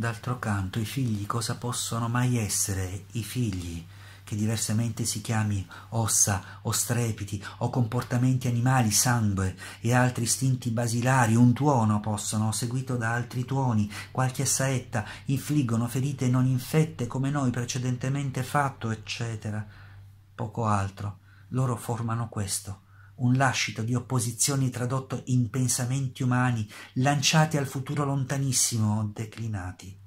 D'altro canto, i figli cosa possono mai essere i figli? che diversamente si chiami ossa o strepiti o comportamenti animali, sangue e altri istinti basilari, un tuono possono, seguito da altri tuoni, qualche saetta, infliggono ferite non infette come noi precedentemente fatto, eccetera. Poco altro. Loro formano questo un lascito di opposizioni tradotto in pensamenti umani lanciati al futuro lontanissimo, declinati.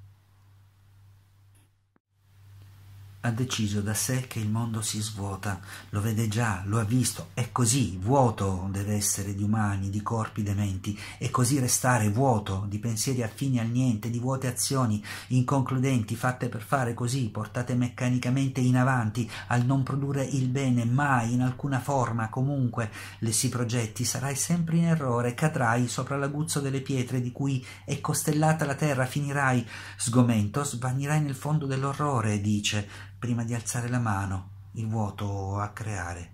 ha deciso da sé che il mondo si svuota, lo vede già, lo ha visto, è così, vuoto deve essere di umani, di corpi dementi, e così restare vuoto di pensieri affini al niente, di vuote azioni inconcludenti fatte per fare così, portate meccanicamente in avanti, al non produrre il bene mai, in alcuna forma, comunque le si progetti, sarai sempre in errore, cadrai sopra l'aguzzo delle pietre di cui è costellata la terra, finirai sgomento, svanirai nel fondo dell'orrore, dice prima di alzare la mano il vuoto a creare.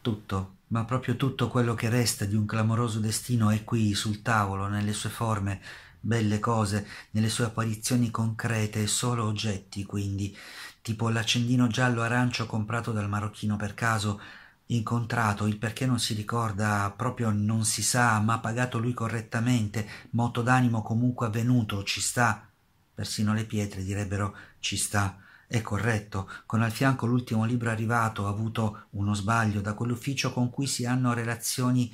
Tutto, ma proprio tutto quello che resta di un clamoroso destino è qui sul tavolo, nelle sue forme, belle cose, nelle sue apparizioni concrete, solo oggetti quindi, tipo l'accendino giallo-arancio comprato dal marocchino per caso, incontrato, il perché non si ricorda, proprio non si sa, ma pagato lui correttamente, moto d'animo comunque avvenuto, ci sta, persino le pietre direbbero ci sta. È corretto, con al fianco l'ultimo libro arrivato, avuto uno sbaglio da quell'ufficio con cui si hanno relazioni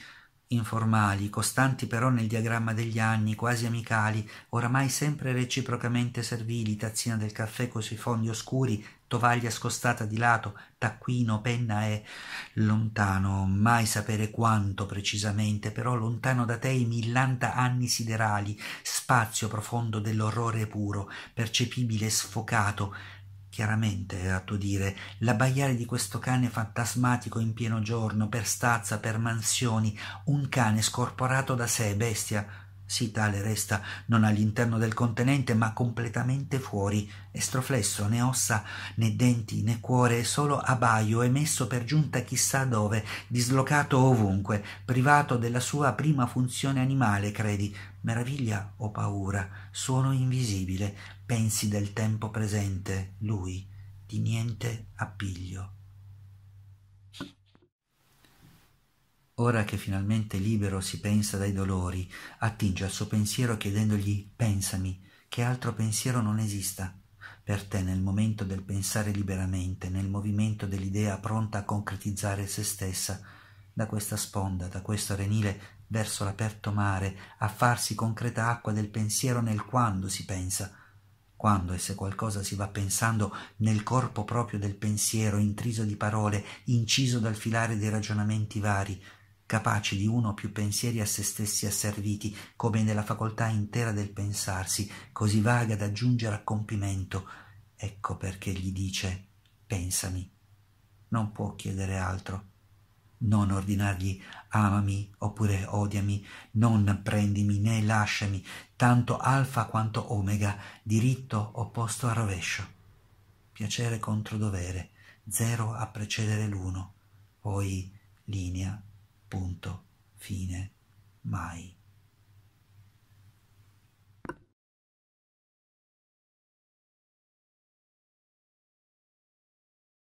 informali, costanti però nel diagramma degli anni, quasi amicali, oramai sempre reciprocamente servili, tazzina del caffè coi suoi fondi oscuri, tovaglia scostata di lato, taccuino, penna e lontano, mai sapere quanto precisamente, però lontano da te i millanta anni siderali, spazio profondo dell'orrore puro, percepibile, sfocato, Chiaramente, a tuo dire, l'abbaiare di questo cane fantasmatico in pieno giorno, per stazza, per mansioni, un cane scorporato da sé, bestia, sì tale resta non all'interno del continente, ma completamente fuori, estroflesso, né ossa, né denti, né cuore, solo a baio emesso per giunta chissà dove, dislocato ovunque, privato della sua prima funzione animale, credi, meraviglia o paura, suono invisibile, pensi del tempo presente, lui, di niente appiglio. Ora che finalmente libero si pensa dai dolori, attinge al suo pensiero chiedendogli pensami, che altro pensiero non esista. Per te nel momento del pensare liberamente, nel movimento dell'idea pronta a concretizzare se stessa, da questa sponda, da questo renile verso l'aperto mare, a farsi concreta acqua del pensiero nel quando si pensa, quando e se qualcosa si va pensando nel corpo proprio del pensiero, intriso di parole, inciso dal filare dei ragionamenti vari, capaci di uno o più pensieri a se stessi asserviti, come nella facoltà intera del pensarsi, così vaga da giungere a compimento. Ecco perché gli dice pensami. Non può chiedere altro. Non ordinargli amami oppure odiami, non prendimi né lasciami, tanto alfa quanto omega, diritto opposto a rovescio. Piacere contro dovere, zero a precedere l'uno, poi linea Punto. Fine. Mai.